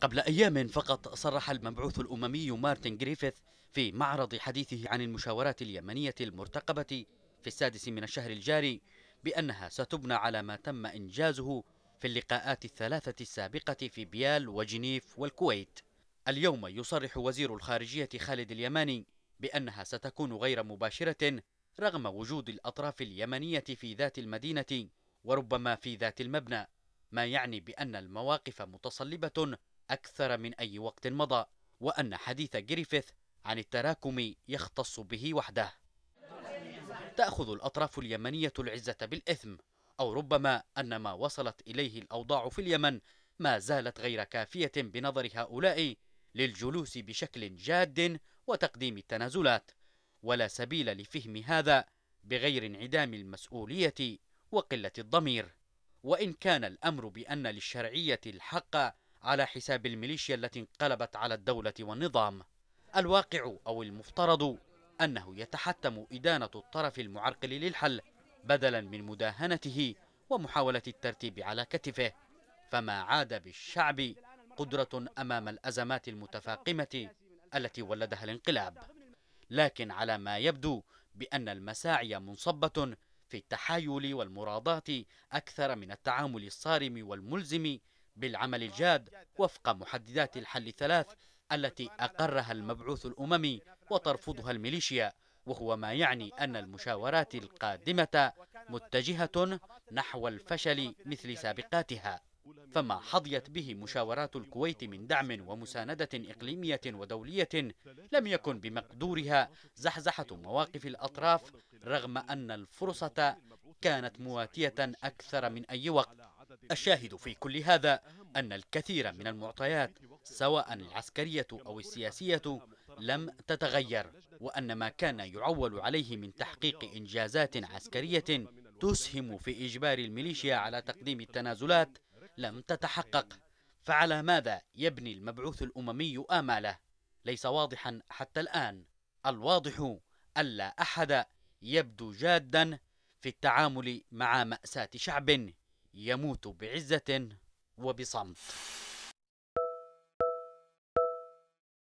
قبل أيام فقط صرح المبعوث الأممي مارتن جريفيث في معرض حديثه عن المشاورات اليمنية المرتقبة في السادس من الشهر الجاري بأنها ستبنى على ما تم إنجازه في اللقاءات الثلاثة السابقة في بيال وجنيف والكويت اليوم يصرح وزير الخارجية خالد اليماني بأنها ستكون غير مباشرة رغم وجود الأطراف اليمنية في ذات المدينة وربما في ذات المبنى ما يعني بأن المواقف متصلبة أكثر من أي وقت مضى وأن حديث جريفيث عن التراكم يختص به وحده تأخذ الأطراف اليمنية العزة بالإثم أو ربما أن ما وصلت إليه الأوضاع في اليمن ما زالت غير كافية بنظر هؤلاء للجلوس بشكل جاد وتقديم التنازلات ولا سبيل لفهم هذا بغير انعدام المسؤولية وقلة الضمير وإن كان الأمر بأن للشرعية الحق على حساب الميليشيا التي انقلبت على الدولة والنظام الواقع أو المفترض أنه يتحتم إدانة الطرف المعرقل للحل بدلا من مداهنته ومحاولة الترتيب على كتفه فما عاد بالشعب قدرة أمام الأزمات المتفاقمة التي ولدها الانقلاب لكن على ما يبدو بأن المساعي منصبة في التحايل والمراضات أكثر من التعامل الصارم والملزم بالعمل الجاد وفق محددات الحل الثلاث التي أقرها المبعوث الأممي وترفضها الميليشيا وهو ما يعني أن المشاورات القادمة متجهة نحو الفشل مثل سابقاتها فما حظيت به مشاورات الكويت من دعم ومساندة إقليمية ودولية لم يكن بمقدورها زحزحة مواقف الأطراف رغم أن الفرصة كانت مواتية أكثر من أي وقت الشاهد في كل هذا أن الكثير من المعطيات سواء العسكرية أو السياسية لم تتغير وأن ما كان يعول عليه من تحقيق إنجازات عسكرية تسهم في إجبار الميليشيا على تقديم التنازلات لم تتحقق فعلى ماذا يبني المبعوث الأممي آماله؟ ليس واضحا حتى الآن الواضح ألا أحد يبدو جادا في التعامل مع مأساة شعب يموت بعزة وبصمت